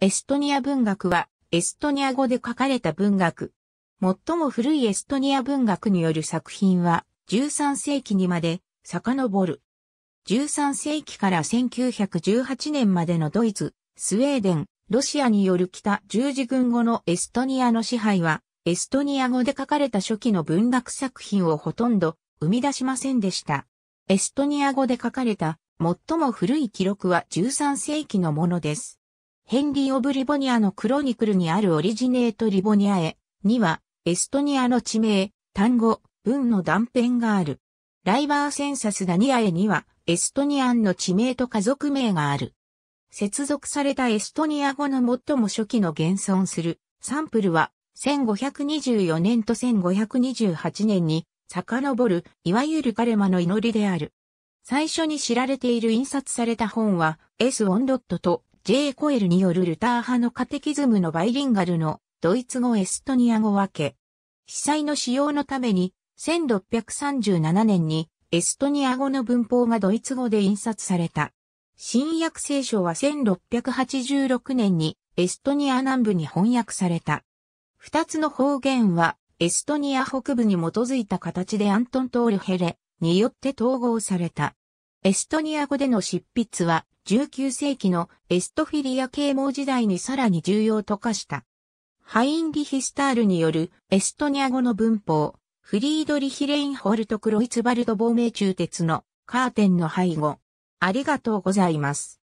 エストニア文学は、エストニア語で書かれた文学。最も古いエストニア文学による作品は、13世紀にまで遡る。13世紀から1918年までのドイツ、スウェーデン、ロシアによる北十字軍後のエストニアの支配は、エストニア語で書かれた初期の文学作品をほとんど生み出しませんでした。エストニア語で書かれた最も古い記録は13世紀のものです。ヘンリー・オブ・リボニアのクロニクルにあるオリジネート・リボニアへ、には、エストニアの地名、単語、文の断片がある。ライバーセンサス・ダニアへには、エストニアンの地名と家族名がある。接続されたエストニア語の最も初期の現存するサンプルは、1524年と1528年に遡る、いわゆるカレマの祈りである。最初に知られている印刷された本は、S. オンロットと J. コエルによるルター派のカテキズムのバイリンガルのドイツ語エストニア語分け。被災の使用のために1637年にエストニア語の文法がドイツ語で印刷された。新約聖書は1686年にエストニア南部に翻訳された。二つの方言はエストニア北部に基づいた形でアントン・トールヘレによって統合された。エストニア語での執筆は19世紀のエストフィリア啓蒙時代にさらに重要と化した。ハインリヒスタールによるエストニア語の文法、フリードリヒ・レインホルト・クロイツバルト亡命中鉄のカーテンの背後。ありがとうございます。